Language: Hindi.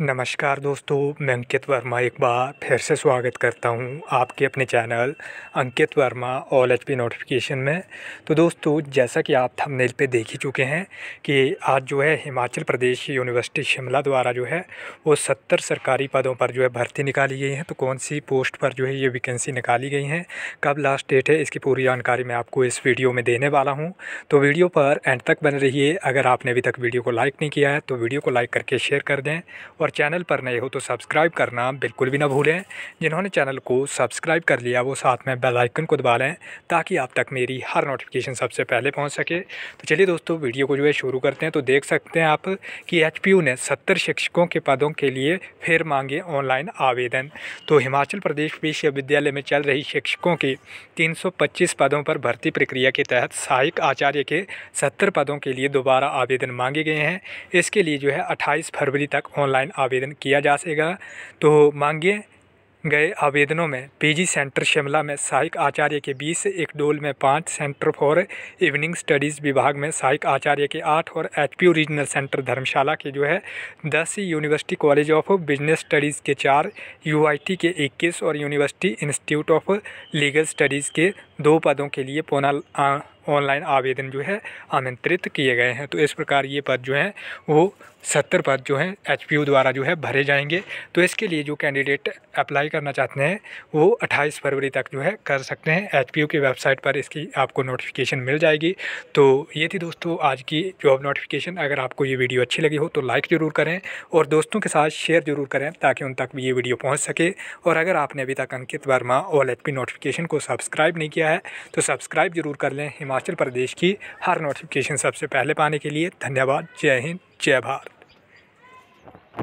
नमस्कार दोस्तों मैं अंकित वर्मा एक बार फिर से स्वागत करता हूं आपके अपने channel Ankit Verma all H P notification में तो दोस्तों जैसा कि आप थंबनेल पे देख ही चुके हैं कि आज जो है हिमाचल प्रदेश यूनिवर्सिटी शिमला द्वारा जो है वो सत्तर सरकारी पदों पर जो है भर्ती निकाली गई है तो कौन सी पोस्ट पर जो है ये वैकेंसी निकाली गई हैं कब लास्ट डेट है इसकी पूरी जानकारी मैं आपको इस वीडियो में देने वाला हूँ तो वीडियो पर एंड तक बने रहिए अगर आपने अभी तक वीडियो को लाइक नहीं किया है तो वीडियो को लाइक करके शेयर कर दें और और चैनल पर नए हो तो सब्सक्राइब करना बिल्कुल भी ना भूलें जिन्होंने चैनल को सब्सक्राइब कर लिया वो साथ में बेल आइकन को दबा लें ताकि आप तक मेरी हर नोटिफिकेशन सबसे पहले पहुंच सके तो चलिए दोस्तों वीडियो को जो है शुरू करते हैं तो देख सकते हैं आप कि एच ने सत्तर शिक्षकों के पदों के लिए फिर मांगे ऑनलाइन आवेदन तो हिमाचल प्रदेश विश्वविद्यालय में चल रही शिक्षकों के पच्चीस पदों पर भर्ती प्रक्रिया के तहत सहायक आचार्य के सत्तर पदों के लिए दोबारा आवेदन मांगे गए हैं इसके लिए जो है 28 फरवरी तक ऑनलाइन आवेदन किया जा सकेगा तो मांगे गए आवेदनों में पीजी सेंटर शिमला में सहायक आचार्य के एक इकडोल में पाँच सेंटर फॉर इवनिंग स्टडीज़ विभाग में सहायक आचार्य के आठ और एचपीयू रीजनल सेंटर धर्मशाला के जो है दस university college of business studies के चार यूआईटी के इक्कीस और university institute of legal studies के दो पदों के लिए पोना ऑनलाइन आवेदन जो है आमंत्रित किए गए हैं तो इस प्रकार ये पद जो हैं वो सत्तर पद जो हैं एच द्वारा जो है भरे जाएंगे तो इसके लिए जो कैंडिडेट अप्लाई करना चाहते हैं वो अट्ठाईस फरवरी तक जो है कर सकते हैं एच की वेबसाइट पर इसकी आपको नोटिफिकेशन मिल जाएगी तो ये थी दोस्तों आज की जॉब नोटिफिकेशन अगर आपको ये वीडियो अच्छी लगी हो तो लाइक ज़रूर करें और दोस्तों के साथ शेयर ज़रूर करें ताकि उन तक भी ये वीडियो पहुँच सके और अगर आपने अभी तक अंकित वर्मा और एच नोटिफिकेशन को सब्सक्राइब नहीं किया है तो सब्सक्राइब ज़रूर कर लें हिमाचल हिमाचल प्रदेश की हर नोटिफिकेशन सबसे पहले पाने के लिए धन्यवाद जय हिंद जय भारत